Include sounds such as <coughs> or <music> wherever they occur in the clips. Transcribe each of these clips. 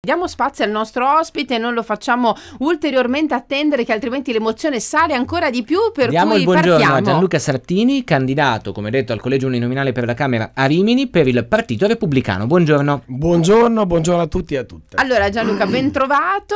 Diamo spazio al nostro ospite, non lo facciamo ulteriormente attendere che altrimenti l'emozione sale ancora di più per Diamo il buongiorno partiamo. a Gianluca Sartini, candidato, come detto, al collegio uninominale per la Camera a Rimini per il Partito Repubblicano. Buongiorno. Buongiorno, buongiorno a tutti e a tutte. Allora Gianluca, ben trovato.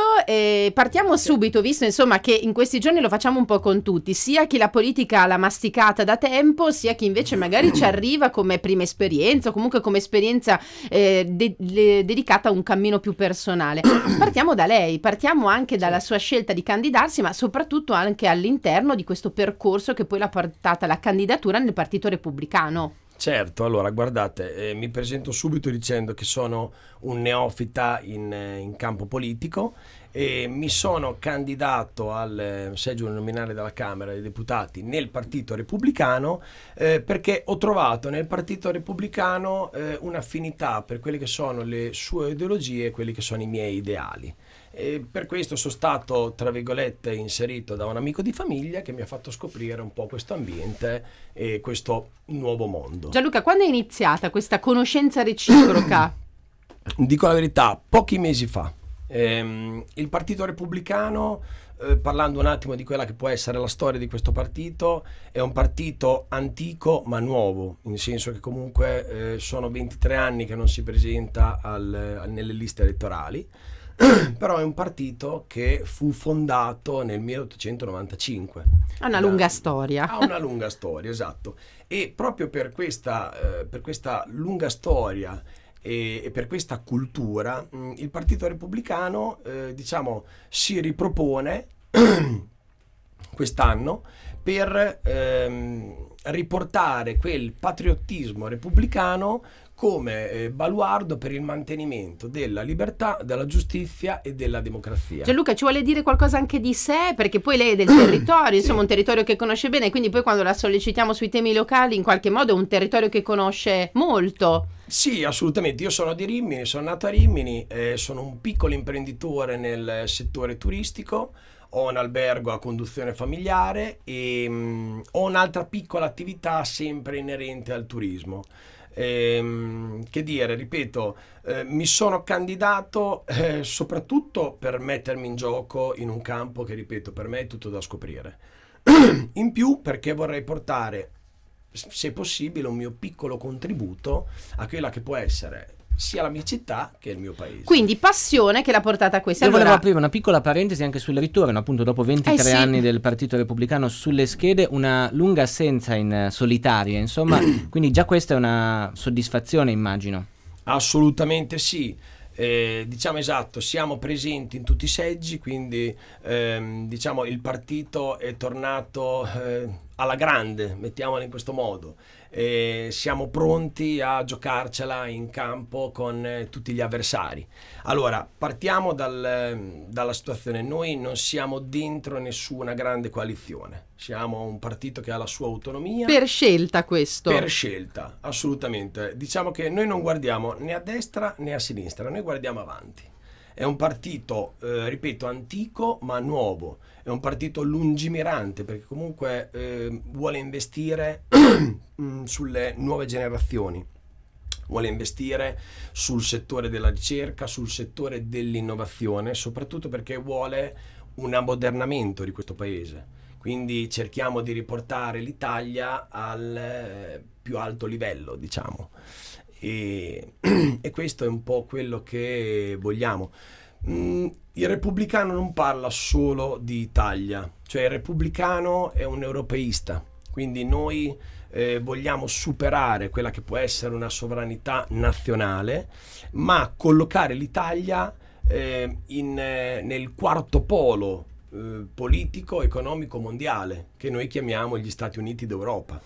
partiamo subito, visto insomma che in questi giorni lo facciamo un po' con tutti, sia chi la politica l'ha masticata da tempo, sia chi invece magari ci arriva come prima esperienza o comunque come esperienza eh, de- de- dedicata a un cammino più personale personale. <coughs> partiamo da lei, partiamo anche dalla sua scelta di candidarsi, ma soprattutto anche all'interno di questo percorso che poi l'ha portata alla candidatura nel Partito Repubblicano. Certo, allora guardate, eh, mi presento subito dicendo che sono un neofita in, eh, in campo politico e mi sono candidato al eh, seggio nominale della Camera dei Deputati nel Partito Repubblicano eh, perché ho trovato nel Partito Repubblicano eh, un'affinità per quelle che sono le sue ideologie e quelli che sono i miei ideali. E per questo sono stato, tra virgolette, inserito da un amico di famiglia che mi ha fatto scoprire un po' questo ambiente e questo nuovo mondo. Gianluca, quando è iniziata questa conoscenza reciproca? <coughs> Dico la verità, pochi mesi fa. Ehm, il Partito Repubblicano, eh, parlando un attimo di quella che può essere la storia di questo partito, è un partito antico ma nuovo, nel senso che comunque eh, sono 23 anni che non si presenta al, nelle liste elettorali <clears throat> però è un partito che fu fondato nel 1895. Ha una da, lunga storia. Ha una lunga storia, esatto. E proprio per questa, eh, per questa lunga storia e, e per questa cultura mh, mm, il Partito Repubblicano eh, diciamo, si ripropone <clears throat> quest'anno per ehm, riportare quel patriottismo repubblicano come eh, baluardo per il mantenimento della libertà, della giustizia e della democrazia. Gianluca ci vuole dire qualcosa anche di sé, perché poi lei è del territorio, <clears throat> insomma un territorio che conosce bene, quindi poi quando la sollecitiamo sui temi locali in qualche modo è un territorio che conosce molto. Sì, assolutamente. Io sono di Rimini, sono nato a Rimini, eh, sono un piccolo imprenditore nel settore turistico, ho un albergo a conduzione familiare e mh, mm, ho un'altra piccola attività sempre inerente al turismo. Ehm, che dire, ripeto, eh, mi sono candidato eh, soprattutto per mettermi in gioco in un campo che, ripeto, per me è tutto da scoprire. <clears throat> in più perché vorrei portare, se possibile, un mio piccolo contributo a quella che può essere sia la mia città che il mio paese. Quindi passione che l'ha portata a questa. Io allora... volevo aprire una piccola parentesi anche sul ritorno, appunto dopo 23 eh sì. anni del Partito Repubblicano sulle schede, una lunga assenza in eh, solitaria, insomma, <coughs> quindi già questa è una soddisfazione immagino. Assolutamente sì. Eh, diciamo esatto, siamo presenti in tutti i seggi, quindi ehm, diciamo il partito è tornato eh, alla grande, mettiamola in questo modo e siamo pronti a giocarcela in campo con eh, tutti gli avversari. Allora, partiamo dal, dalla situazione, noi non siamo dentro nessuna grande coalizione, siamo un partito che ha la sua autonomia. Per scelta questo? Per scelta, assolutamente. Diciamo che noi non guardiamo né a destra né a sinistra, noi guardiamo avanti è un partito, eh, ripeto, antico ma nuovo, è un partito lungimirante perché comunque eh, vuole investire <clears throat> mm, sulle nuove generazioni vuole investire sul settore della ricerca, sul settore dell'innovazione, soprattutto perché vuole un ammodernamento di questo paese. Quindi cerchiamo di riportare l'Italia al eh, più alto livello, diciamo. E, <clears throat> e questo è un po' quello che vogliamo. Mm, il repubblicano non parla solo di Italia, cioè il repubblicano è un europeista, quindi noi eh, vogliamo superare quella che può essere una sovranità nazionale, ma collocare l'Italia eh, in, eh, nel quarto polo eh, politico-economico mondiale, che noi chiamiamo gli Stati Uniti d'Europa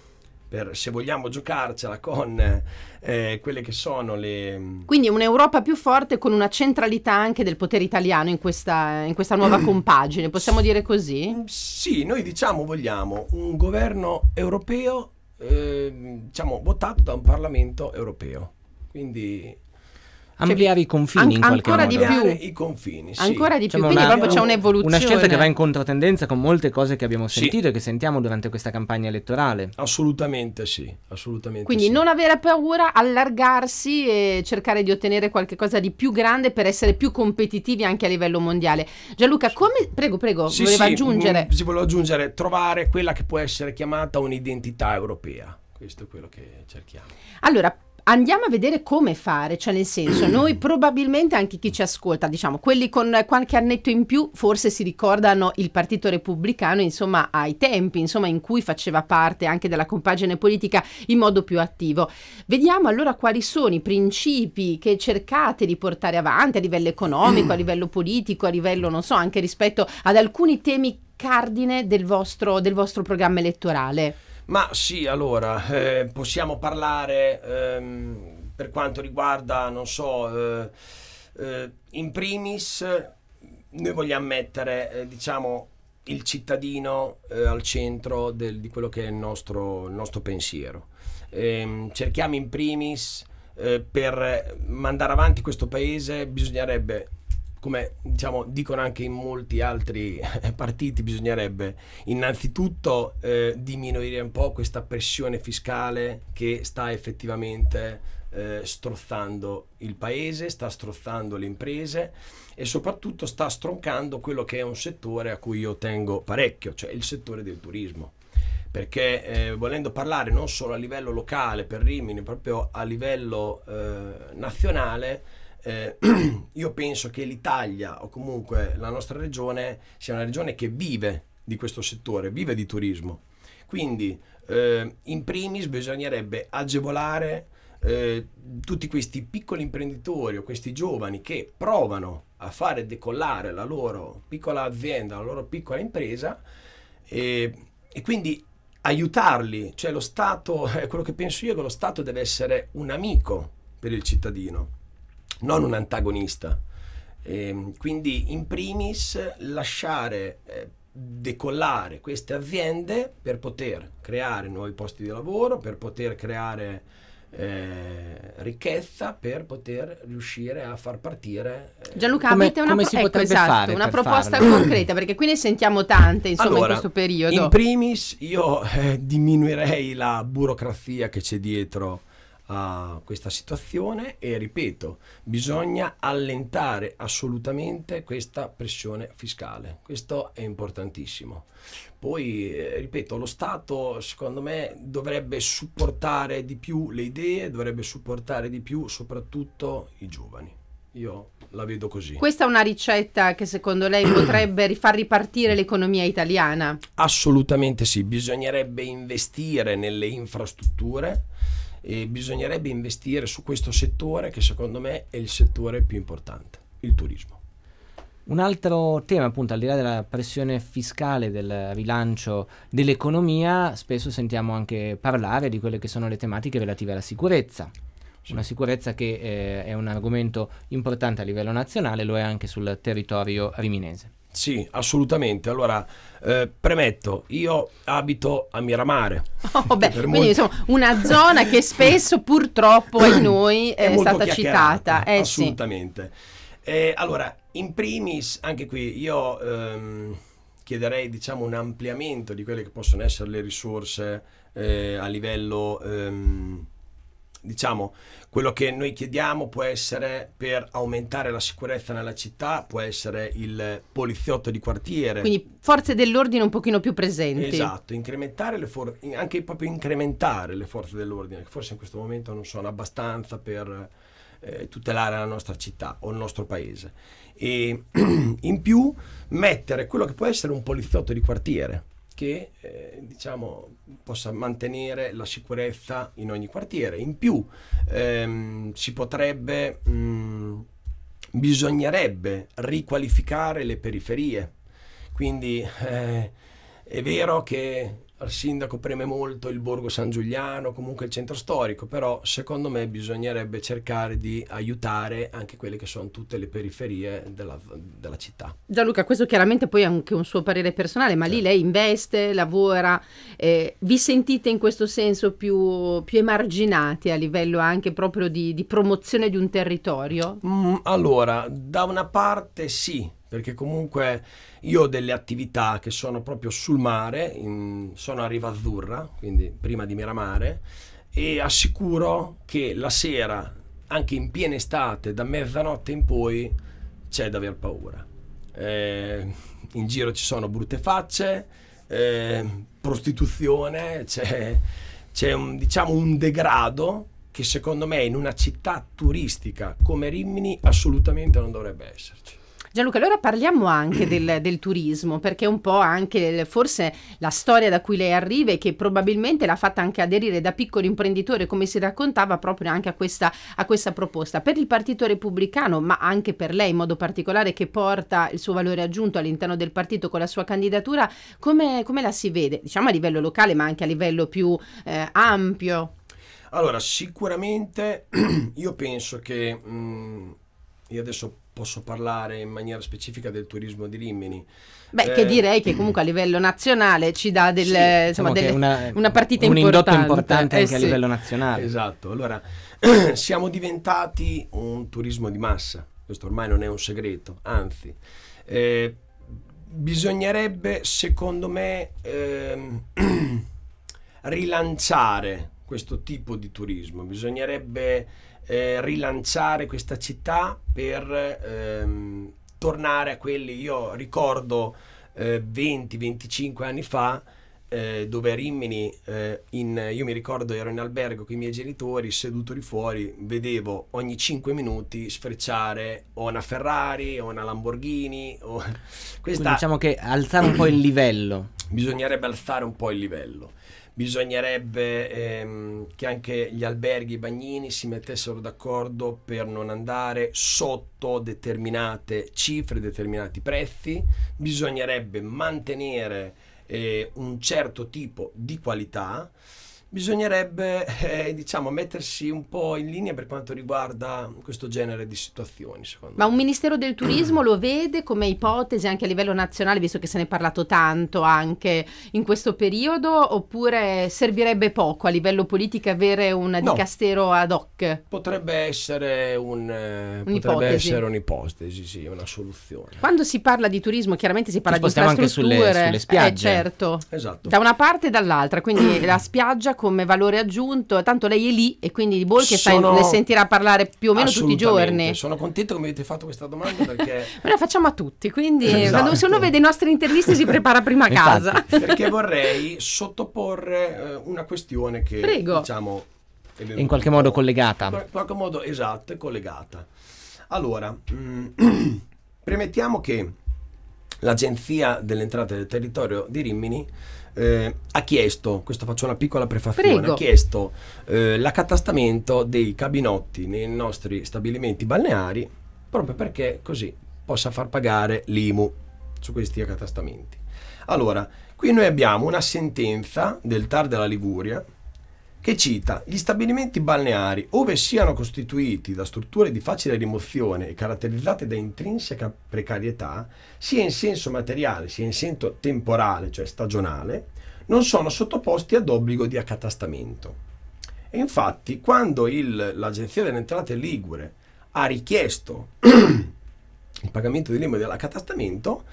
per, se vogliamo giocarcela con eh, quelle che sono le... Mm, Quindi un'Europa più forte con una centralità anche del potere italiano in questa, in questa nuova <clears throat> compagine, possiamo dire così? Mm, sì, noi diciamo vogliamo un governo europeo, eh, diciamo, votato da un Parlamento europeo. Quindi cioè, ampliare cioè, i confini an- in qualche ancora modo. Di più. I confini, sì. Ancora di più, cioè, quindi proprio c'è un'evoluzione. Una scelta che va in controtendenza con molte cose che abbiamo sentito sì. e che sentiamo durante questa campagna elettorale. Assolutamente sì, assolutamente Quindi sì. non avere paura, allargarsi e cercare di ottenere qualcosa di più grande per essere più competitivi anche a livello mondiale. Gianluca, come... Prego, prego, sì, voleva sì, aggiungere. Mm, sì, volevo aggiungere, trovare quella che può essere chiamata un'identità europea. Questo è quello che cerchiamo. Allora, andiamo a vedere come fare, cioè nel senso, <clears throat> noi probabilmente anche chi ci ascolta, diciamo, quelli con qualche annetto in più forse si ricordano il Partito Repubblicano, insomma, ai tempi, insomma, in cui faceva parte anche della compagine politica in modo più attivo. Vediamo allora quali sono i principi che cercate di portare avanti a livello economico, a <clears throat> livello politico, a livello, non so, anche rispetto ad alcuni temi cardine del vostro, del vostro programma elettorale. Ma sì, allora, eh, possiamo parlare ehm, per quanto riguarda, non so, eh, eh, in primis noi vogliamo mettere, eh, diciamo, il cittadino eh, al centro del, di quello che è il nostro, il nostro pensiero. Ehm, cerchiamo in primis eh, per mandare avanti questo paese bisognerebbe come diciamo, dicono anche in molti altri eh, partiti, bisognerebbe innanzitutto eh, diminuire un po' questa pressione fiscale che sta effettivamente eh, strozzando il paese, sta strozzando le imprese e soprattutto sta stroncando quello che è un settore a cui io tengo parecchio, cioè il settore del turismo perché eh, volendo parlare non solo a livello locale per Rimini, proprio a livello eh, nazionale, eh, <clears throat> io penso che l'Italia o comunque la nostra regione sia una regione che vive di questo settore, vive di turismo. Quindi eh, in primis bisognerebbe agevolare eh, tutti questi piccoli imprenditori o questi giovani che provano a fare decollare la loro piccola azienda, la loro piccola impresa e, e quindi aiutarli. Cioè lo Stato, <laughs> quello che penso io è che lo Stato deve essere un amico per il cittadino non un antagonista. E, ehm, quindi in primis lasciare eh, decollare queste aziende per poter creare nuovi posti di lavoro, per poter creare eh, ricchezza per poter riuscire a far partire eh. Gianluca come, avete una, come pro- ecco, esatto, una proposta farlo. <clears throat> concreta perché qui ne sentiamo tante insomma allora, in questo periodo in primis io eh, diminuirei la burocrazia che c'è dietro a questa situazione e ripeto, bisogna allentare assolutamente questa pressione fiscale, questo è importantissimo. Poi, eh, ripeto, lo Stato secondo me dovrebbe supportare di più le idee, dovrebbe supportare di più soprattutto i giovani. Io la vedo così. Questa è una ricetta che secondo lei <clears throat> potrebbe far ripartire l'economia italiana? Assolutamente sì, bisognerebbe investire nelle infrastrutture e bisognerebbe investire su questo settore che secondo me è il settore più importante, il turismo. Un altro tema, appunto, al di là della pressione fiscale, del rilancio dell'economia, spesso sentiamo anche parlare di quelle che sono le tematiche relative alla sicurezza. Sì. Una sicurezza che eh, è un argomento importante a livello nazionale, lo è anche sul territorio riminese. Sì, assolutamente. Allora, eh, premetto, io abito a Miramare. Oh, beh, <laughs> quindi molti... insomma, una zona che spesso <laughs> purtroppo a noi è, è stata citata. Eh, assolutamente. Sì. Eh, allora, in primis, anche qui io ehm, chiederei diciamo, un ampliamento di quelle che possono essere le risorse eh, a livello... Ehm, diciamo, quello che noi chiediamo può essere per aumentare la sicurezza nella città, può essere il poliziotto di quartiere. Quindi forze dell'ordine un pochino più presenti. Esatto, incrementare le for- anche proprio incrementare le forze dell'ordine, che forse in questo momento non sono abbastanza per eh, tutelare la nostra città o il nostro paese. E <clears throat> in più mettere quello che può essere un poliziotto di quartiere che eh, diciamo, possa mantenere la sicurezza in ogni quartiere. In più ehm, si potrebbe, mh, mm, bisognerebbe riqualificare le periferie, quindi eh, è vero che al sindaco preme molto il borgo San Giuliano, comunque il centro storico, però secondo me bisognerebbe cercare di aiutare anche quelle che sono tutte le periferie della, della città. Gianluca, questo chiaramente poi è anche un suo parere personale, ma sì. lì certo. lei investe, lavora, eh, vi sentite in questo senso più, più emarginati a livello anche proprio di, di promozione di un territorio? Mm, allora, da una parte sì, perché comunque io ho delle attività che sono proprio sul mare, in, sono a Riva Azzurra, quindi prima di Miramare, e assicuro che la sera, anche in piena estate, da mezzanotte in poi, c'è da aver paura. Eh, in giro ci sono brutte facce, eh, prostituzione, c'è, c'è un, diciamo un degrado che secondo me in una città turistica come Rimini assolutamente non dovrebbe esserci. Gianluca, allora parliamo anche <clears throat> del, del, turismo, perché è un po' anche forse la storia da cui lei arriva e che probabilmente l'ha fatta anche aderire da piccolo imprenditore, come si raccontava, proprio anche a questa, a questa proposta. Per il Partito Repubblicano, ma anche per lei in modo particolare, che porta il suo valore aggiunto all'interno del partito con la sua candidatura, come, come la si vede? Diciamo a livello locale, ma anche a livello più eh, ampio? Allora, sicuramente <clears throat> io penso che mh, mm, io adesso posso parlare in maniera specifica del turismo di Rimini. Beh, eh, che direi che comunque a livello nazionale ci dà del, sì, insomma, diciamo delle, una, una, partita un importante. Un indotto importante eh, anche sì. a livello nazionale. Esatto, allora <clears throat> siamo diventati un turismo di massa, questo ormai non è un segreto, anzi. Eh, bisognerebbe, secondo me, ehm, <clears throat> rilanciare questo tipo di turismo, bisognerebbe eh, rilanciare questa città per ehm, tornare a quelli, io ricordo eh, 20-25 anni fa eh, dove a Rimini, eh, in, io mi ricordo ero in albergo con i miei genitori, seduto lì fuori, vedevo ogni 5 minuti sfrecciare o una Ferrari o una Lamborghini. O... Questa... Quindi diciamo che alzare un po' il livello. <clears throat> Bisognerebbe alzare un po' il livello bisognerebbe ehm, che anche gli alberghi, i bagnini si mettessero d'accordo per non andare sotto determinate cifre, determinati prezzi, bisognerebbe mantenere eh, un certo tipo di qualità bisognerebbe eh, diciamo mettersi un po' in linea per quanto riguarda questo genere di situazioni Ma un ministero del turismo lo vede come ipotesi anche a livello nazionale visto che se ne è parlato tanto anche in questo periodo oppure servirebbe poco a livello politico avere un no. dicastero ad hoc? Potrebbe essere un, eh, potrebbe essere un'ipotesi, sì, una soluzione. Quando si parla di turismo chiaramente si parla Ci di infrastrutture anche sulle, sulle spiagge. Eh, certo. Esatto. Da una parte e dall'altra, quindi <clears throat> la spiaggia come valore aggiunto, tanto lei è lì e quindi di Bolche sono... ne sentirà parlare più o meno tutti i giorni. Sono contento che mi avete fatto questa domanda perché... Ma la <laughs> facciamo a tutti, quindi esatto. se uno vede le nostre interviste si prepara prima a casa. <laughs> perché vorrei sottoporre eh, una questione che Prego. diciamo... In qualche modo collegata. In qualche modo esatto, è collegata. Allora, mm, <clears throat> premettiamo che l'Agenzia delle Entrate del Territorio di Rimini eh, ha chiesto, questo faccio una piccola prefazione, Prego. ha chiesto eh, l'accatastamento dei cabinotti nei nostri stabilimenti balneari proprio perché così possa far pagare l'IMU su questi accatastamenti. Allora, qui noi abbiamo una sentenza del TAR della Liguria che cita gli stabilimenti balneari, ove siano costituiti da strutture di facile rimozione e caratterizzate da intrinseca precarietà, sia in senso materiale sia in senso temporale, cioè stagionale, non sono sottoposti ad obbligo di accatastamento. E infatti, quando il, l'Agenzia delle Entrate Ligure ha richiesto <clears throat> il pagamento dell'IMU dell'accatastamento,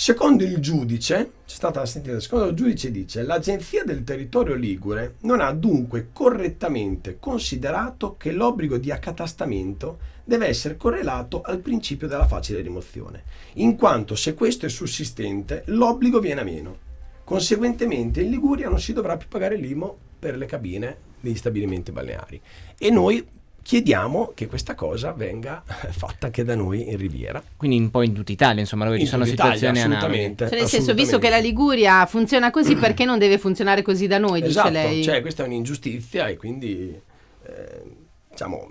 Secondo il giudice, c'è stata la sentenza, secondo il giudice dice, l'Agenzia del Territorio Ligure non ha dunque correttamente considerato che l'obbligo di accatastamento deve essere correlato al principio della facile rimozione, in quanto se questo è sussistente l'obbligo viene a meno. Conseguentemente in Liguria non si dovrà più pagare l'IMO per le cabine degli stabilimenti balneari. E noi chiediamo che questa cosa venga fatta anche da noi in Riviera. Quindi un po' in tutta Italia, insomma, dove in ci sono Italia, situazioni assolutamente, analoghe. Cioè, nel senso, visto che la Liguria funziona così, perché non deve funzionare così da noi, esatto, dice lei? Cioè, questa è un'ingiustizia e quindi, eh, diciamo,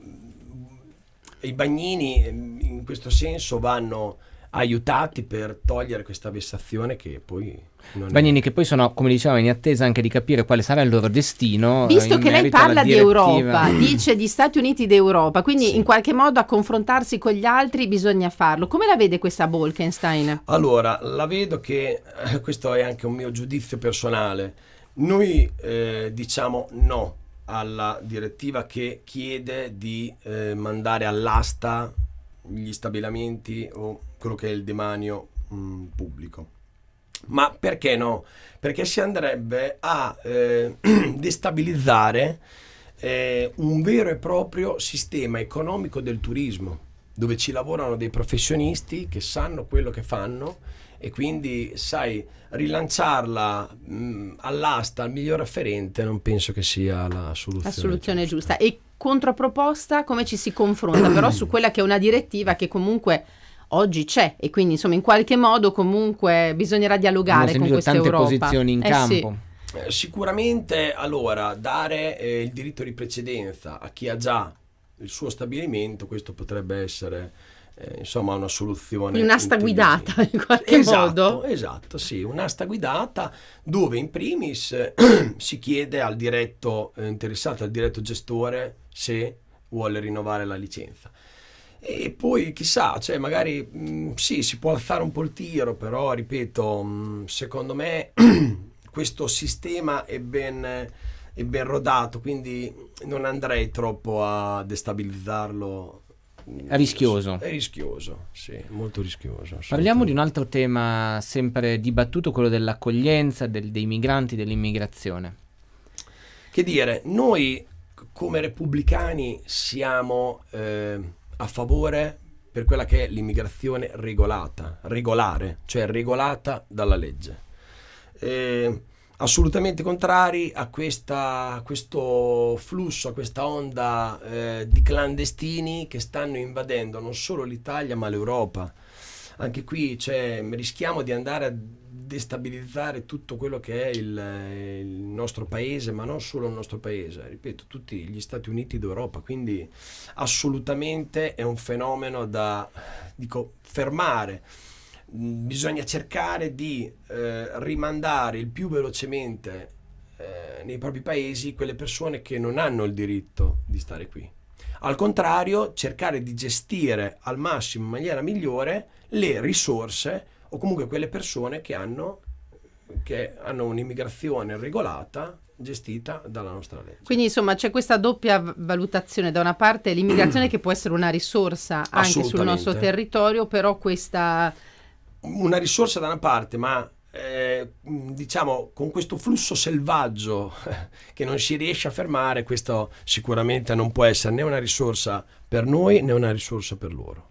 i bagnini mm, in questo senso vanno aiutati per togliere questa vessazione che poi... Bagnini, è... che poi sono, come dicevamo, in attesa anche di capire quale sarà il loro destino. Eh, Visto che lei parla di Europa, <clears throat> dice di Stati Uniti d'Europa, quindi sì. in qualche modo a confrontarsi con gli altri bisogna farlo. Come la vede questa Bolkenstein? Allora, la vedo che, eh, questo è anche un mio giudizio personale, noi eh, diciamo no alla direttiva che chiede di eh, mandare all'asta gli stabilimenti o quello che è il demanio mh, mm, pubblico. Ma perché no? Perché si andrebbe a eh, <clears throat> destabilizzare eh, un vero e proprio sistema economico del turismo, dove ci lavorano dei professionisti che sanno quello che fanno e quindi, sai, rilanciarla mh, mm, all'asta, al miglior afferente, non penso che sia la soluzione. La soluzione giusta. giusta. E controproposta, come ci si confronta <clears throat> però su quella che è una direttiva che comunque oggi c'è e quindi insomma in qualche modo comunque bisognerà dialogare con questa tante Europa. posizioni in eh, campo. Sì. Eh, sicuramente allora dare eh, il diritto di precedenza a chi ha già il suo stabilimento, questo potrebbe essere eh, insomma una soluzione. Un'asta guidata in qualche esatto, modo. Esatto, sì, un'asta guidata dove in primis <clears throat> si chiede al diretto eh, interessato, al diretto gestore se vuole rinnovare la licenza. E poi chissà, cioè magari mm, sì, si può alzare un po' il tiro, però ripeto, mm, secondo me <clears throat> questo sistema è ben, è ben rodato, quindi non andrei troppo a destabilizzarlo è rischioso. È rischioso, sì, molto rischioso. Parliamo di un altro tema sempre dibattuto, quello dell'accoglienza, del, dei migranti, dell'immigrazione. Che dire, noi come repubblicani siamo eh, a favore per quella che è l'immigrazione regolata, regolare, cioè regolata dalla legge. Eh, assolutamente contrari a, questa, a, questo flusso, a questa onda eh, di clandestini che stanno invadendo non solo l'Italia ma l'Europa. Anche qui cioè, rischiamo di andare a destabilizzare tutto quello che è il, eh, il, nostro paese, ma non solo il nostro paese, ripeto, tutti gli Stati Uniti d'Europa, quindi assolutamente è un fenomeno da dico, fermare bisogna cercare di eh, rimandare il più velocemente eh, nei propri paesi quelle persone che non hanno il diritto di stare qui. Al contrario, cercare di gestire al massimo in maniera migliore le risorse o comunque quelle persone che hanno, che hanno un'immigrazione regolata gestita dalla nostra legge. Quindi insomma c'è questa doppia valutazione, da una parte l'immigrazione <clears throat> che può essere una risorsa anche sul nostro territorio, però questa una risorsa da una parte, ma eh, diciamo con questo flusso selvaggio <laughs> che non si riesce a fermare, questo sicuramente non può essere né una risorsa per noi né una risorsa per loro.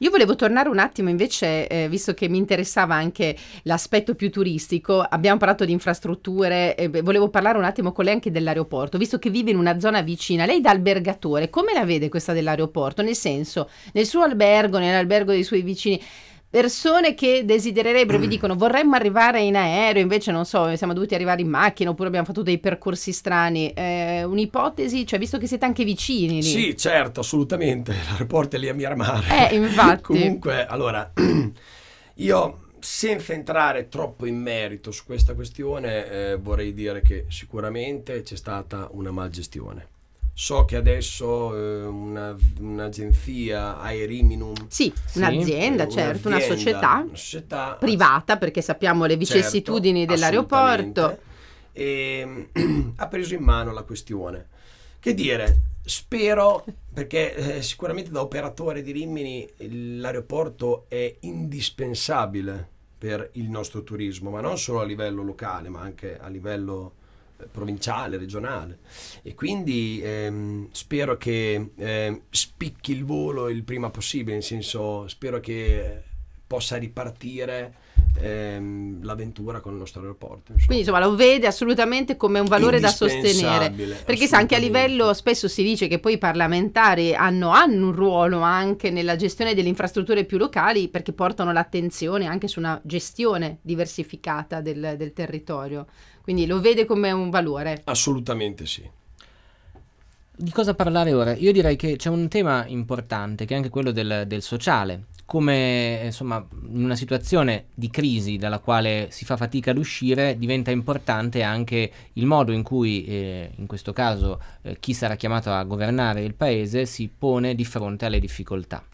Io volevo tornare un attimo invece, eh, visto che mi interessava anche l'aspetto più turistico, abbiamo parlato di infrastrutture, eh, volevo parlare un attimo con lei anche dell'aeroporto, visto che vive in una zona vicina, lei da albergatore, come la vede questa dell'aeroporto? Nel senso, nel suo albergo, nell'albergo dei suoi vicini, persone che desidererebbero, vi mm. dicono vorremmo arrivare in aereo, invece non so, siamo dovuti arrivare in macchina oppure abbiamo fatto dei percorsi strani. Eh, un'ipotesi, cioè visto che siete anche vicini lì. Sì, certo, assolutamente. <laughs> L'aeroporto è lì a Miramare. Eh, infatti. <laughs> Comunque, allora, <clears throat> io senza entrare troppo in merito su questa questione, eh, vorrei dire che sicuramente c'è stata una malgestione So che adesso eh, una, un'agenzia Aeriminum. Sì, Un'azienda, eh, certo, una, società una società, privata, perché sappiamo le certo, vicissitudini certo, dell'aeroporto. E, ehm, <clears throat> ha preso in mano la questione. Che dire, spero, perché eh, sicuramente da operatore di Rimini l'aeroporto è indispensabile per il nostro turismo, ma non solo a livello locale, ma anche a livello provinciale, regionale e quindi ehm, spero che ehm, spicchi il volo il prima possibile, nel senso spero che possa ripartire ehm, l'avventura con il nostro aeroporto. Insomma. Quindi insomma lo vede assolutamente come un valore da sostenere, perché sa anche a livello spesso si dice che poi i parlamentari hanno, hanno, un ruolo anche nella gestione delle infrastrutture più locali perché portano l'attenzione anche su una gestione diversificata del, del territorio. Quindi lo vede come un valore. Assolutamente sì. Di cosa parlare ora? Io direi che c'è un tema importante che è anche quello del, del sociale, come insomma in una situazione di crisi dalla quale si fa fatica ad uscire diventa importante anche il modo in cui eh, in questo caso eh, chi sarà chiamato a governare il paese si pone di fronte alle difficoltà.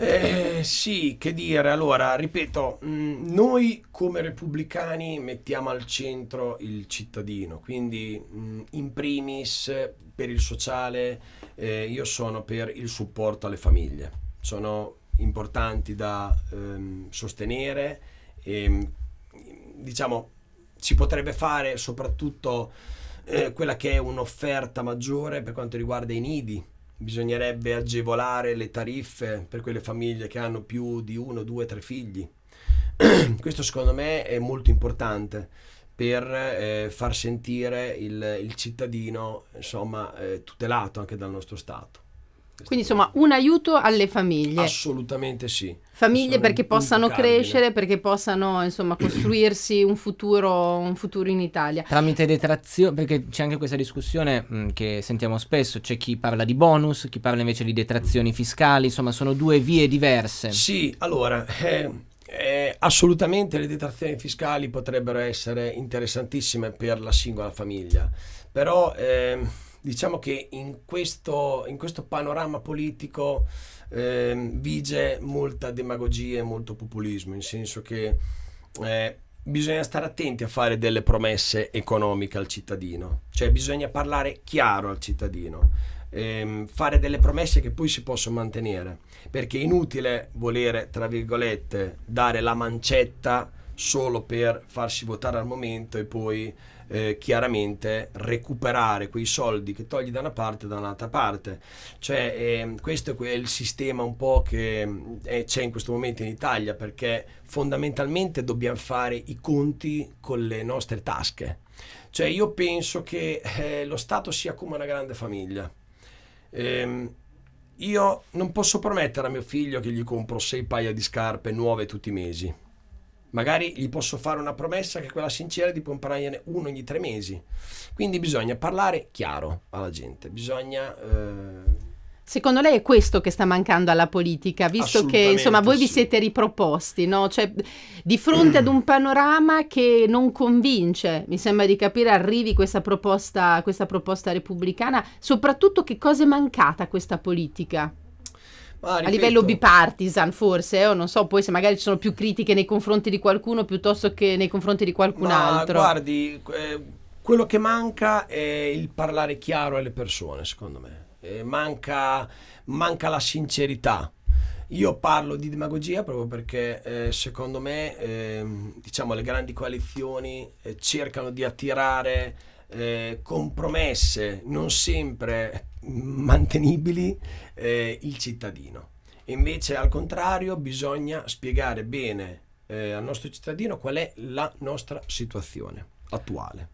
Eh, sì, che dire, allora, ripeto, mm, noi come repubblicani mettiamo al centro il cittadino, quindi mm, in primis per il sociale eh, io sono per il supporto alle famiglie, sono importanti da ehm, sostenere e mm, diciamo si potrebbe fare soprattutto eh, quella che è un'offerta maggiore per quanto riguarda i nidi bisognerebbe agevolare le tariffe per quelle famiglie che hanno più di uno, due, tre figli. <clears throat> Questo secondo me è molto importante per eh, far sentire il, il cittadino insomma, eh, tutelato anche dal nostro Stato. Quindi insomma un aiuto alle famiglie. Assolutamente sì. Famiglie perché possano crescere, perché possano insomma <clears throat> costruirsi un futuro, un futuro in Italia. Tramite detrazione, perché c'è anche questa discussione mh, mm, che sentiamo spesso, c'è chi parla di bonus, chi parla invece di detrazioni fiscali, insomma sono due vie diverse. Sì, allora... Eh... Eh, assolutamente le detrazioni fiscali potrebbero essere interessantissime per la singola famiglia, però eh, diciamo che in questo, in questo panorama politico eh, vige molta demagogia e molto populismo, in senso che eh, bisogna stare attenti a fare delle promesse economiche al cittadino, cioè bisogna parlare chiaro al cittadino, ehm, fare delle promesse che poi si possono mantenere, perché è inutile volere, tra virgolette, dare la mancetta solo per farsi votare al momento e poi eh, chiaramente recuperare quei soldi che togli da una parte da un'altra parte. Cioè, eh, questo è quel sistema un po' che eh, c'è in questo momento in Italia perché fondamentalmente dobbiamo fare i conti con le nostre tasche. Cioè, io penso che eh, lo Stato sia come una grande famiglia. Ehm, io non posso promettere a mio figlio che gli compro sei paia di scarpe nuove tutti i mesi Magari gli posso fare una promessa che è quella sincera di comprargliene uno ogni tre mesi. Quindi bisogna parlare chiaro alla gente, bisogna... Eh... Secondo lei è questo che sta mancando alla politica, visto che insomma voi sì. vi siete riproposti, no? cioè, di fronte ad un panorama che non convince, mi sembra di capire, arrivi questa proposta, questa proposta repubblicana, soprattutto che cosa è mancata a questa politica? Ma, ah, ripeto, a livello bipartisan forse, eh, o non so, poi se magari ci sono più critiche nei confronti di qualcuno piuttosto che nei confronti di qualcun altro. Guardi, eh, quello che manca è il parlare chiaro alle persone, secondo me. Eh, manca, manca la sincerità. Io parlo di demagogia proprio perché eh, secondo me eh, diciamo, le grandi coalizioni eh, cercano di attirare eh, compromesse non sempre mantenibili eh, il cittadino. Invece al contrario bisogna spiegare bene eh, al nostro cittadino qual è la nostra situazione attuale.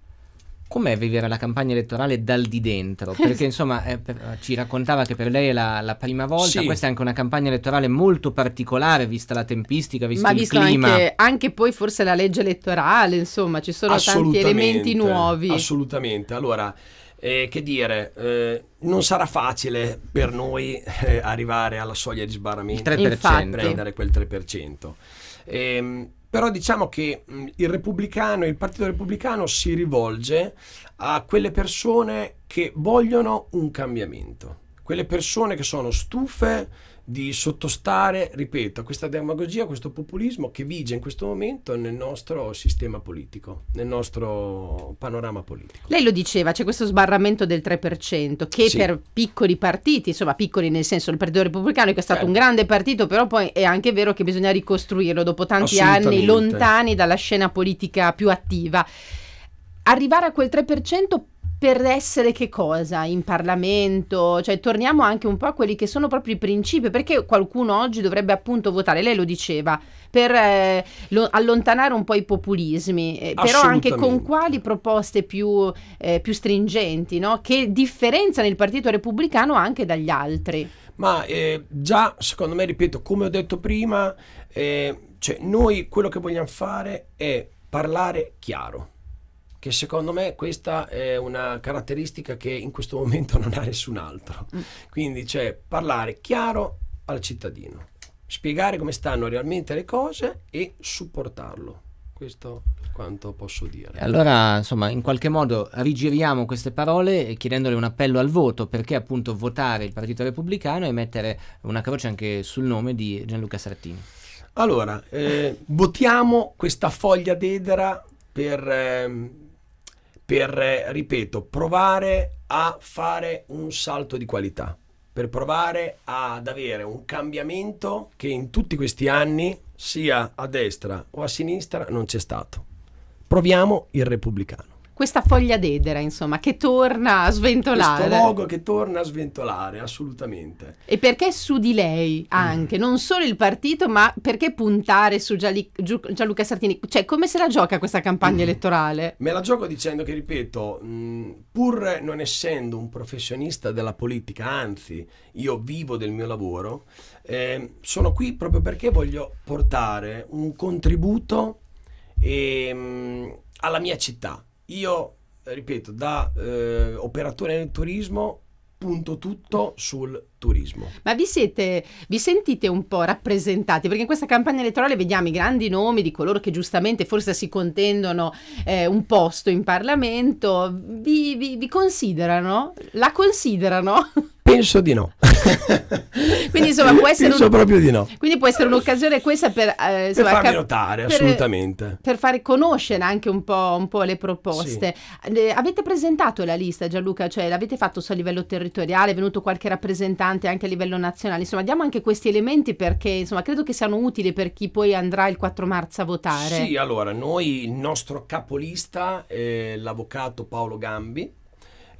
Com'è vivere la campagna elettorale dal di dentro? <laughs> Perché insomma eh, per, eh, ci raccontava che per lei è la, la prima volta, sì. questa è anche una campagna elettorale molto particolare vista la tempistica, visto Ma il visto clima. Anche, anche poi forse la legge elettorale, insomma ci sono tanti elementi nuovi. Assolutamente, allora eh, che dire, eh, non sarà facile per noi eh, arrivare alla soglia di sbarramento e prendere quel 3%. Eh, però diciamo che mm, il repubblicano, il partito repubblicano si rivolge a quelle persone che vogliono un cambiamento, quelle persone che sono stufe di sottostare, ripeto, a questa demagogia, a questo populismo che vige in questo momento nel nostro sistema politico, nel nostro panorama politico. Lei lo diceva, c'è questo sbarramento del 3% che sì. per piccoli partiti, insomma piccoli nel senso il Partito Repubblicano che è stato certo. un grande partito, però poi è anche vero che bisogna ricostruirlo dopo tanti anni lontani dalla scena politica più attiva. Arrivare a quel 3% per essere che cosa? In Parlamento? Cioè torniamo anche un po' a quelli che sono proprio i principi, perché qualcuno oggi dovrebbe appunto votare, lei lo diceva, per eh, lo, allontanare un po' i populismi, eh, però anche con quali proposte più, eh, più stringenti, no? che differenziano il Partito Repubblicano anche dagli altri. Ma eh, già, secondo me, ripeto, come ho detto prima, eh, cioè, noi quello che vogliamo fare è parlare chiaro che secondo me questa è una caratteristica che in questo momento non ha nessun altro. Mm. Quindi cioè parlare chiaro al cittadino, spiegare come stanno realmente le cose e supportarlo. Questo è quanto posso dire. Allora, insomma, in qualche modo rigiriamo queste parole chiedendole un appello al voto, perché appunto votare il Partito Repubblicano e mettere una croce anche sul nome di Gianluca Sartini. Allora, eh, votiamo questa foglia d'edera per ehm, per, eh, ripeto, provare a fare un salto di qualità, per provare ad avere un cambiamento che in tutti questi anni, sia a destra o a sinistra, non c'è stato. Proviamo il repubblicano questa foglia d'edera, insomma, che torna a sventolare. Questo logo che torna a sventolare, assolutamente. E perché su di lei anche, mm. non solo il partito, ma perché puntare su Gianli- Gianluca Sartini? Cioè, come se la gioca questa campagna mm. <clears throat> elettorale? Me la gioco dicendo che, ripeto, mh, pur non essendo un professionista della politica, anzi, io vivo del mio lavoro, eh, sono qui proprio perché voglio portare un contributo e, ehm, mh, alla mia città io ripeto, da eh, operatore nel turismo punto tutto sul turismo. Ma vi, siete, vi sentite un po' rappresentati? Perché in questa campagna elettorale vediamo i grandi nomi di coloro che giustamente forse si contendono eh, un posto in Parlamento. Vi, vi, vi considerano? La considerano? Penso di no. <laughs> quindi insomma può essere Penso un... proprio di no. Quindi può essere un'occasione questa per, eh, insomma, per farmi notare, cap- assolutamente. Per, per fare conoscere anche un po', un po le proposte. Sì. Eh, avete presentato la lista Gianluca? Cioè l'avete fatto so a livello territoriale? È venuto qualche rappresentante anche a livello nazionale? Insomma diamo anche questi elementi perché insomma credo che siano utili per chi poi andrà il 4 marzo a votare. Sì, allora noi il nostro capolista è l'avvocato Paolo Gambi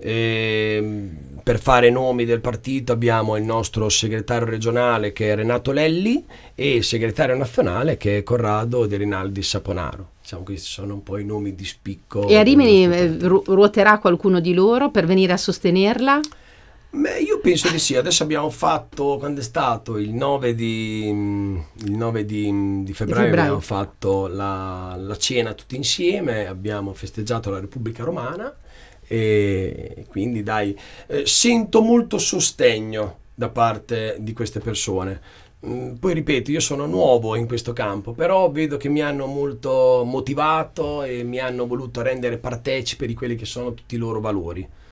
e, ehm, per fare nomi del partito abbiamo il nostro segretario regionale che è Renato Lelli e il segretario nazionale che è Corrado De Rinaldi Saponaro. Diciamo che questi sono un po' i nomi di spicco. E a Rimini eh, ruoterà qualcuno di loro per venire a sostenerla? Beh, io penso di sì, adesso abbiamo fatto, quando è stato? Il 9 di, mm, il 9 mm, di, di, febbraio, di febbraio, abbiamo fatto la, la cena tutti insieme, abbiamo festeggiato la Repubblica Romana e quindi dai, eh, sento molto sostegno da parte di queste persone. Mm, poi ripeto, io sono nuovo in questo campo, però vedo che mi hanno molto motivato e mi hanno voluto rendere partecipe di quelli che sono tutti i loro valori.